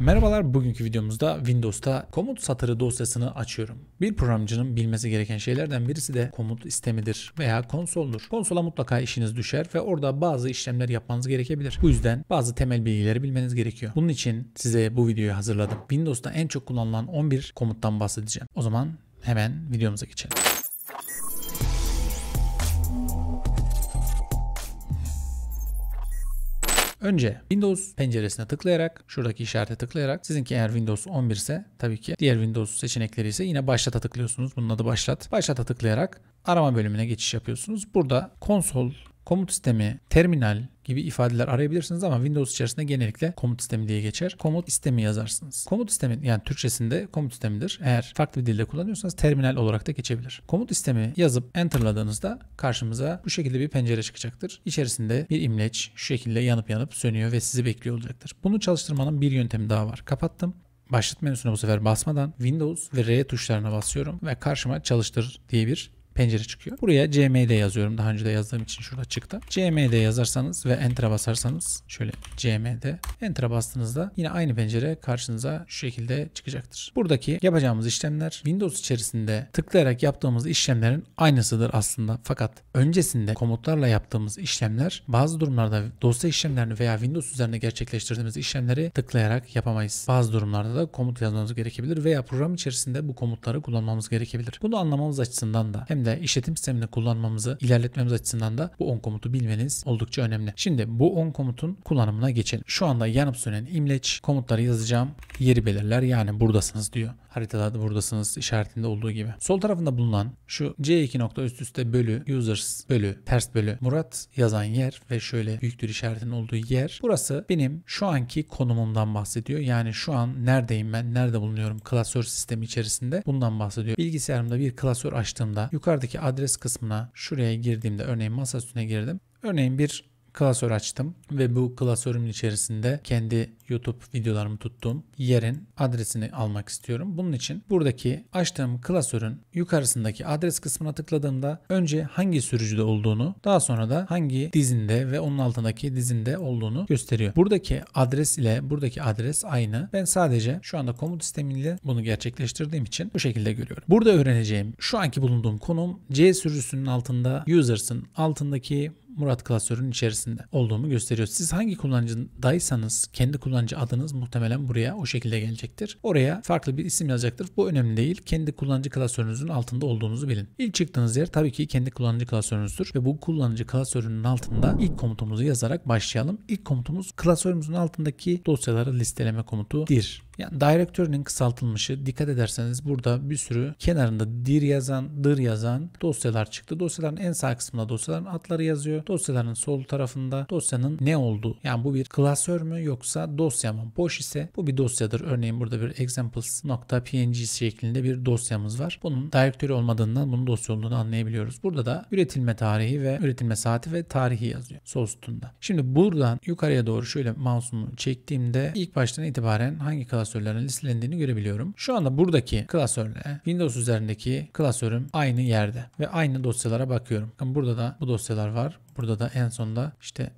Merhabalar bugünkü videomuzda Windows'ta komut satırı dosyasını açıyorum. Bir programcının bilmesi gereken şeylerden birisi de komut istemidir veya konsoldur. Konsola mutlaka işiniz düşer ve orada bazı işlemler yapmanız gerekebilir. Bu yüzden bazı temel bilgileri bilmeniz gerekiyor. Bunun için size bu videoyu hazırladım. Windows'ta en çok kullanılan 11 komuttan bahsedeceğim. O zaman hemen videomuza geçelim. Önce Windows penceresine tıklayarak şuradaki işarete tıklayarak sizinki eğer Windows 11 ise tabii ki diğer Windows seçenekleri ise yine başlata tıklıyorsunuz. Bunun adı başlat. Başlata tıklayarak arama bölümüne geçiş yapıyorsunuz. Burada konsol Komut sistemi, terminal gibi ifadeler arayabilirsiniz ama Windows içerisinde genellikle komut sistemi diye geçer. Komut sistemi yazarsınız. Komut sistemi yani Türkçesinde komut sistemidir. Eğer farklı bir dilde kullanıyorsanız terminal olarak da geçebilir. Komut sistemi yazıp enterladığınızda karşımıza bu şekilde bir pencere çıkacaktır. İçerisinde bir imleç şu şekilde yanıp yanıp sönüyor ve sizi bekliyor olacaktır. Bunu çalıştırmanın bir yöntemi daha var. Kapattım. Başlat menüsüne bu sefer basmadan Windows ve R tuşlarına basıyorum ve karşıma çalıştır diye bir pencere çıkıyor. Buraya CMD yazıyorum. Daha önce de yazdığım için şurada çıktı. CMD yazarsanız ve Enter'a basarsanız şöyle CMD Enter'a bastığınızda yine aynı pencere karşınıza şu şekilde çıkacaktır. Buradaki yapacağımız işlemler Windows içerisinde tıklayarak yaptığımız işlemlerin aynısıdır aslında. Fakat öncesinde komutlarla yaptığımız işlemler bazı durumlarda dosya işlemlerini veya Windows üzerinde gerçekleştirdiğimiz işlemleri tıklayarak yapamayız. Bazı durumlarda da komut yazmamız gerekebilir veya program içerisinde bu komutları kullanmamız gerekebilir. Bunu anlamamız açısından da hem de de işletim sistemini kullanmamızı ilerletmemiz açısından da bu on komutu bilmeniz oldukça önemli. Şimdi bu on komutun kullanımına geçelim. Şu anda yanıp sönen imleç komutları yazacağım yeri belirler yani buradasınız diyor haritada buradasınız işaretinde olduğu gibi. Sol tarafında bulunan şu C2 nokta üst üste bölü users bölü ters bölü Murat yazan yer ve şöyle büyüktür işaretinin olduğu yer. Burası benim şu anki konumumdan bahsediyor. Yani şu an neredeyim ben, nerede bulunuyorum klasör sistemi içerisinde bundan bahsediyor. Bilgisayarımda bir klasör açtığımda yukarıdaki adres kısmına şuraya girdiğimde örneğin masa üstüne girdim. Örneğin bir klasör açtım ve bu klasörümün içerisinde kendi YouTube videolarımı tuttuğum yerin adresini almak istiyorum. Bunun için buradaki açtığım klasörün yukarısındaki adres kısmına tıkladığımda önce hangi sürücüde olduğunu daha sonra da hangi dizinde ve onun altındaki dizinde olduğunu gösteriyor. Buradaki adres ile buradaki adres aynı. Ben sadece şu anda komut sistemiyle bunu gerçekleştirdiğim için bu şekilde görüyorum. Burada öğreneceğim şu anki bulunduğum konum C sürücüsünün altında users'ın altındaki Murat klasörünün içerisinde olduğumu gösteriyor. Siz hangi kullanıcıdaysanız kendi kullanıcı adınız muhtemelen buraya o şekilde gelecektir. Oraya farklı bir isim yazacaktır. Bu önemli değil. Kendi kullanıcı klasörünüzün altında olduğunuzu bilin. İlk çıktığınız yer tabii ki kendi kullanıcı klasörünüzdür ve bu kullanıcı klasörünün altında ilk komutumuzu yazarak başlayalım. İlk komutumuz klasörümüzün altındaki dosyaları listeleme komutu dir. Yani direktörünün kısaltılmışı dikkat ederseniz burada bir sürü kenarında dir yazan, dır yazan dosyalar çıktı. Dosyaların en sağ kısmında dosyaların adları yazıyor. Dosyaların sol tarafında dosyanın ne olduğu. Yani bu bir klasör mü yoksa dosya mı? Boş ise bu bir dosyadır. Örneğin burada bir examples.png şeklinde bir dosyamız var. Bunun direktörü olmadığından bunun dosya olduğunu anlayabiliyoruz. Burada da üretilme tarihi ve üretilme saati ve tarihi yazıyor sol sütunda. Şimdi buradan yukarıya doğru şöyle mouse'umu çektiğimde ilk baştan itibaren hangi klasör klasörlerin listelendiğini görebiliyorum. Şu anda buradaki klasörle Windows üzerindeki klasörüm aynı yerde ve aynı dosyalara bakıyorum. Burada da bu dosyalar var. Burada da en sonda işte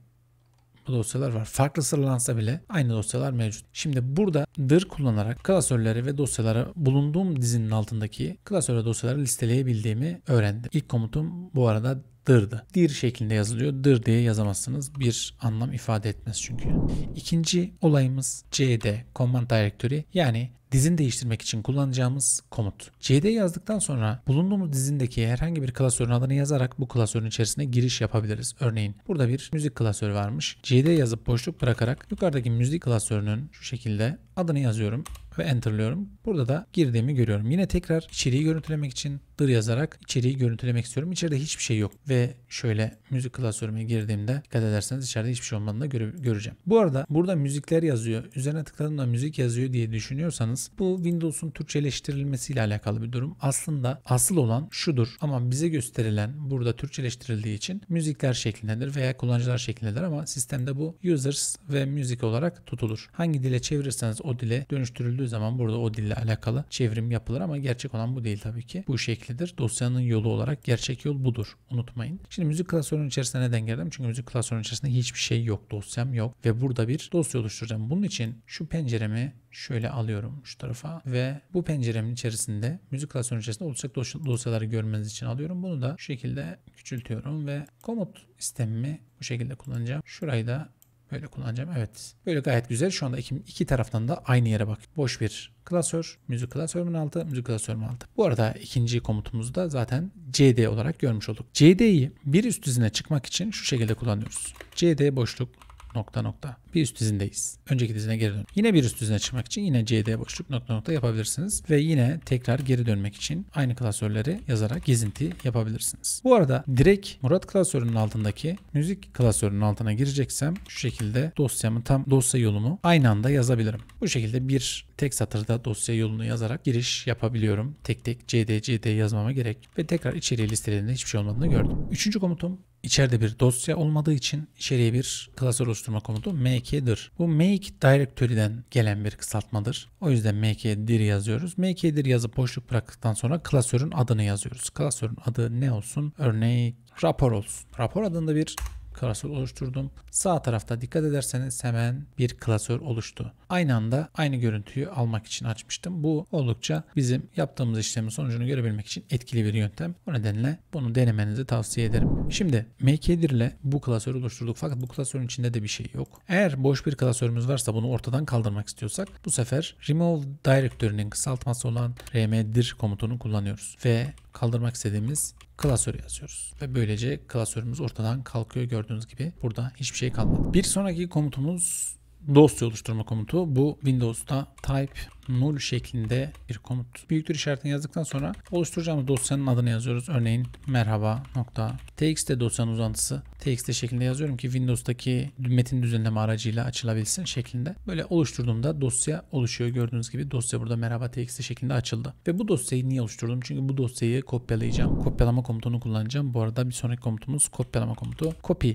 bu dosyalar var. Farklı sıralansa bile aynı dosyalar mevcut. Şimdi burada dir kullanarak klasörleri ve dosyaları bulunduğum dizinin altındaki klasör ve dosyaları listeleyebildiğimi öğrendim. İlk komutum bu arada dırdı. Dir şeklinde yazılıyor. Dır diye yazamazsınız. Bir anlam ifade etmez çünkü. İkinci olayımız cd command directory yani dizin değiştirmek için kullanacağımız komut. cd yazdıktan sonra bulunduğumuz dizindeki herhangi bir klasörün adını yazarak bu klasörün içerisine giriş yapabiliriz. Örneğin burada bir müzik klasörü varmış. cd yazıp boşluk bırakarak yukarıdaki müzik klasörünün şu şekilde adını yazıyorum ve enterlıyorum. Burada da girdiğimi görüyorum. Yine tekrar içeriği görüntülemek için dır yazarak içeriği görüntülemek istiyorum. İçeride hiçbir şey yok ve şöyle müzik klasörüme girdiğimde dikkat ederseniz içeride hiçbir şey olmadığını da göre göreceğim. Bu arada burada müzikler yazıyor. Üzerine tıkladığımda müzik yazıyor diye düşünüyorsanız bu Windows'un Türkçeleştirilmesiyle alakalı bir durum. Aslında asıl olan şudur ama bize gösterilen burada Türkçeleştirildiği için müzikler şeklindedir veya kullanıcılar şeklindedir ama sistemde bu users ve müzik olarak tutulur. Hangi dile çevirirseniz o dile dönüştürüldüğü görüldüğü zaman burada o dille alakalı çevrim yapılır ama gerçek olan bu değil tabii ki. Bu şeklidir. Dosyanın yolu olarak gerçek yol budur. Unutmayın. Şimdi müzik klasörünün içerisine neden geldim? Çünkü müzik klasörünün içerisinde hiçbir şey yok. Dosyam yok. Ve burada bir dosya oluşturacağım. Bunun için şu penceremi şöyle alıyorum şu tarafa ve bu penceremin içerisinde müzik klasörünün içerisinde olacak dosyaları görmeniz için alıyorum. Bunu da şu şekilde küçültüyorum ve komut istemimi bu şekilde kullanacağım. Şurayı da Böyle kullanacağım. Evet. Böyle gayet güzel. Şu anda iki, iki taraftan da aynı yere bak. Boş bir klasör. Müzik klasörümün altı. Müzik klasörümün altı. Bu arada ikinci komutumuzu da zaten cd olarak görmüş olduk. cd'yi bir üst düzine çıkmak için şu şekilde kullanıyoruz. cd boşluk nokta nokta bir üst dizindeyiz. Önceki dizine geri dön. Yine bir üst dizine çıkmak için yine cd boşluk nokta nokta yapabilirsiniz. Ve yine tekrar geri dönmek için aynı klasörleri yazarak gezinti yapabilirsiniz. Bu arada direkt Murat klasörünün altındaki müzik klasörünün altına gireceksem şu şekilde dosyamın tam dosya yolumu aynı anda yazabilirim. Bu şekilde bir tek satırda dosya yolunu yazarak giriş yapabiliyorum. Tek tek cd cd yazmama gerek. Ve tekrar içeriği listelediğinde hiçbir şey olmadığını gördüm. Üçüncü komutum içeride bir dosya olmadığı için içeriye bir klasör oluşturma komutu m mk'dir. Bu make directory'den gelen bir kısaltmadır. O yüzden mk'dir yazıyoruz. mk'dir yazıp boşluk bıraktıktan sonra klasörün adını yazıyoruz. Klasörün adı ne olsun? Örneğin rapor olsun. Rapor adında bir klasör oluşturdum. Sağ tarafta dikkat ederseniz hemen bir klasör oluştu. Aynı anda aynı görüntüyü almak için açmıştım. Bu oldukça bizim yaptığımız işlemin sonucunu görebilmek için etkili bir yöntem. O nedenle bunu denemenizi tavsiye ederim. Şimdi mkdir ile bu klasörü oluşturduk fakat bu klasörün içinde de bir şey yok. Eğer boş bir klasörümüz varsa bunu ortadan kaldırmak istiyorsak bu sefer remove directory'nin kısaltması olan rmdir komutunu kullanıyoruz ve kaldırmak istediğimiz klasörü yazıyoruz. Ve böylece klasörümüz ortadan kalkıyor gördüğünüz gibi. Burada hiçbir şey kalmadı. Bir sonraki komutumuz dosya oluşturma komutu. Bu Windows'ta type null şeklinde bir komut. Büyüktür işaretini yazdıktan sonra oluşturacağımız dosyanın adını yazıyoruz. Örneğin merhaba.txt dosyanın uzantısı txt şeklinde yazıyorum ki Windows'taki metin düzenleme aracıyla açılabilsin şeklinde. Böyle oluşturduğumda dosya oluşuyor. Gördüğünüz gibi dosya burada merhaba.txt şeklinde açıldı. Ve bu dosyayı niye oluşturdum? Çünkü bu dosyayı kopyalayacağım. Kopyalama komutunu kullanacağım. Bu arada bir sonraki komutumuz kopyalama komutu. Copy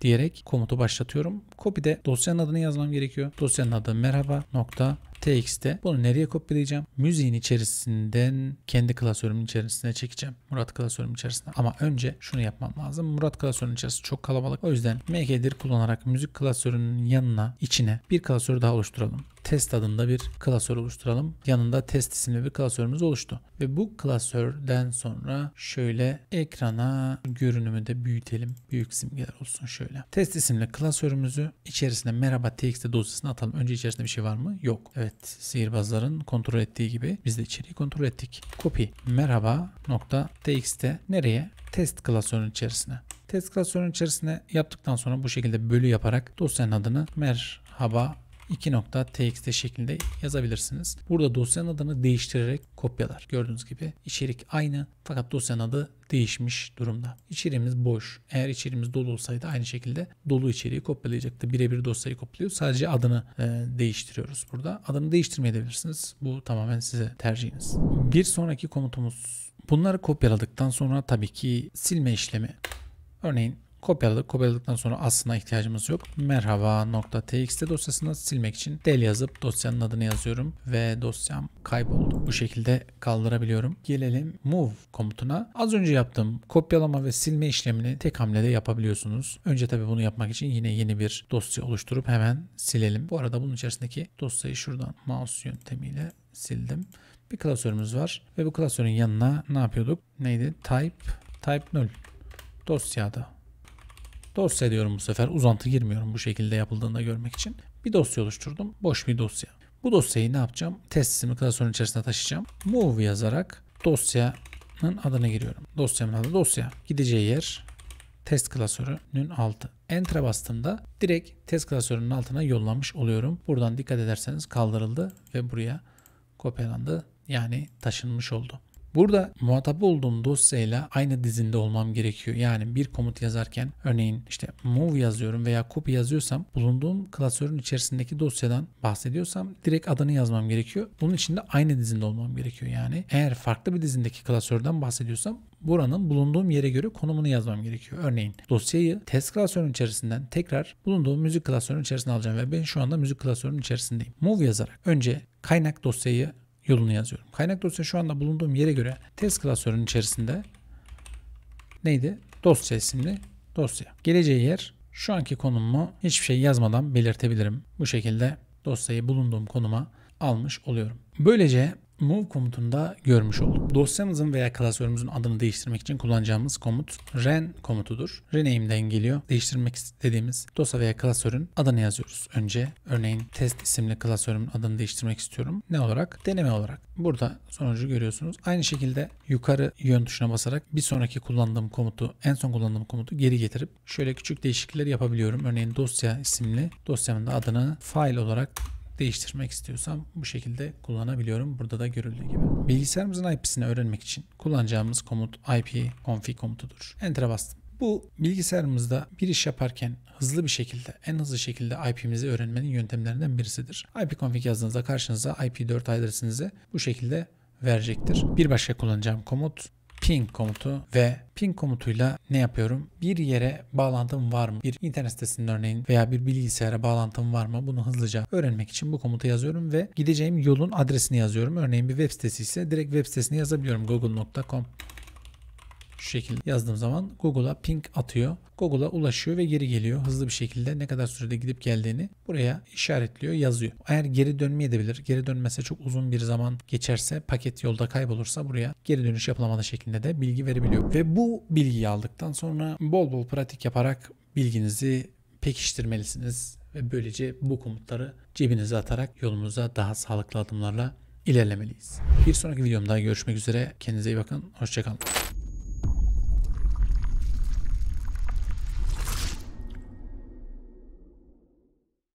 diyerek komutu başlatıyorum. Copy'de dosyanın adını yazmam gerekiyor. Dosyanın adı merhaba nokta txt'de bunu nereye kopyalayacağım? Müziğin içerisinden kendi klasörümün içerisine çekeceğim. Murat klasörüm içerisine. Ama önce şunu yapmam lazım. Murat klasörünün içerisi çok kalabalık. O yüzden mkdir kullanarak müzik klasörünün yanına içine bir klasör daha oluşturalım test adında bir klasör oluşturalım. Yanında test isimli bir klasörümüz oluştu. Ve bu klasörden sonra şöyle ekrana görünümü de büyütelim. Büyük simgeler olsun şöyle. Test isimli klasörümüzü içerisine merhaba txt dosyasına atalım. Önce içerisinde bir şey var mı? Yok. Evet sihirbazların kontrol ettiği gibi biz de içeriği kontrol ettik. Copy merhaba nokta txt nereye? Test klasörün içerisine. Test klasörün içerisine yaptıktan sonra bu şekilde bölü yaparak dosyanın adını merhaba 2.txt şeklinde yazabilirsiniz. Burada dosyanın adını değiştirerek kopyalar. Gördüğünüz gibi içerik aynı fakat dosyanın adı değişmiş durumda. İçeriğimiz boş. Eğer içeriğimiz dolu olsaydı aynı şekilde dolu içeriği kopyalayacaktı. Birebir dosyayı kopyalıyor. Sadece adını e, değiştiriyoruz burada. Adını değiştirmeyebilirsiniz. Bu tamamen size tercihiniz. Bir sonraki komutumuz. Bunları kopyaladıktan sonra tabii ki silme işlemi. Örneğin Kopyaladık. Kopyaladıktan sonra aslına ihtiyacımız yok. Merhaba.txt dosyasını silmek için del yazıp dosyanın adını yazıyorum ve dosyam kayboldu. Bu şekilde kaldırabiliyorum. Gelelim move komutuna. Az önce yaptığım kopyalama ve silme işlemini tek hamlede yapabiliyorsunuz. Önce tabi bunu yapmak için yine yeni bir dosya oluşturup hemen silelim. Bu arada bunun içerisindeki dosyayı şuradan mouse yöntemiyle sildim. Bir klasörümüz var ve bu klasörün yanına ne yapıyorduk? Neydi? Type, type 0 dosyada. Dosya diyorum bu sefer uzantı girmiyorum bu şekilde yapıldığında görmek için. Bir dosya oluşturdum. Boş bir dosya. Bu dosyayı ne yapacağım? Testimi klasörün içerisine taşıyacağım. Move yazarak dosyanın adını giriyorum. Dosyamın adı dosya. Gideceği yer test klasörünün altı. Enter'a bastığımda direkt test klasörünün altına yollamış oluyorum. Buradan dikkat ederseniz kaldırıldı ve buraya kopyalandı. Yani taşınmış oldu. Burada muhatap olduğum dosyayla aynı dizinde olmam gerekiyor. Yani bir komut yazarken örneğin işte move yazıyorum veya copy yazıyorsam bulunduğum klasörün içerisindeki dosyadan bahsediyorsam direkt adını yazmam gerekiyor. Bunun için de aynı dizinde olmam gerekiyor. Yani eğer farklı bir dizindeki klasörden bahsediyorsam buranın bulunduğum yere göre konumunu yazmam gerekiyor. Örneğin dosyayı test klasörünün içerisinden tekrar bulunduğum müzik klasörünün içerisine alacağım ve ben şu anda müzik klasörünün içerisindeyim. Move yazarak önce kaynak dosyayı yolunu yazıyorum. Kaynak dosya şu anda bulunduğum yere göre test klasörünün içerisinde neydi? Dosya isimli dosya. Geleceği yer şu anki konumu hiçbir şey yazmadan belirtebilirim. Bu şekilde dosyayı bulunduğum konuma almış oluyorum. Böylece move komutunda görmüş olduk. Dosyamızın veya klasörümüzün adını değiştirmek için kullanacağımız komut ren komutudur. Rename'den geliyor. Değiştirmek istediğimiz dosya veya klasörün adını yazıyoruz. Önce örneğin test isimli klasörümün adını değiştirmek istiyorum. Ne olarak? Deneme olarak. Burada sonucu görüyorsunuz. Aynı şekilde yukarı yön tuşuna basarak bir sonraki kullandığım komutu, en son kullandığım komutu geri getirip şöyle küçük değişiklikler yapabiliyorum. Örneğin dosya isimli dosyamın da adını file olarak değiştirmek istiyorsam bu şekilde kullanabiliyorum. Burada da görüldüğü gibi. Bilgisayarımızın IP'sini öğrenmek için kullanacağımız komut IP config komutudur. Enter'a bastım. Bu bilgisayarımızda bir iş yaparken hızlı bir şekilde, en hızlı şekilde IP'mizi öğrenmenin yöntemlerinden birisidir. IP config yazdığınızda karşınıza IP4 adresinizi bu şekilde verecektir. Bir başka kullanacağım komut ping komutu ve ping komutuyla ne yapıyorum? Bir yere bağlantım var mı? Bir internet sitesinin örneğin veya bir bilgisayara bağlantım var mı? Bunu hızlıca öğrenmek için bu komutu yazıyorum ve gideceğim yolun adresini yazıyorum. Örneğin bir web sitesi ise direkt web sitesini yazabiliyorum google.com şu şekilde yazdığım zaman Google'a ping atıyor. Google'a ulaşıyor ve geri geliyor. Hızlı bir şekilde ne kadar sürede gidip geldiğini buraya işaretliyor, yazıyor. Eğer geri dönmeye de Geri dönmese çok uzun bir zaman geçerse, paket yolda kaybolursa buraya geri dönüş yapılamadı şeklinde de bilgi verebiliyor. Ve bu bilgiyi aldıktan sonra bol bol pratik yaparak bilginizi pekiştirmelisiniz ve böylece bu komutları cebinize atarak yolumuza daha sağlıklı adımlarla ilerlemeliyiz. Bir sonraki videomda görüşmek üzere. Kendinize iyi bakın. Hoşçakalın.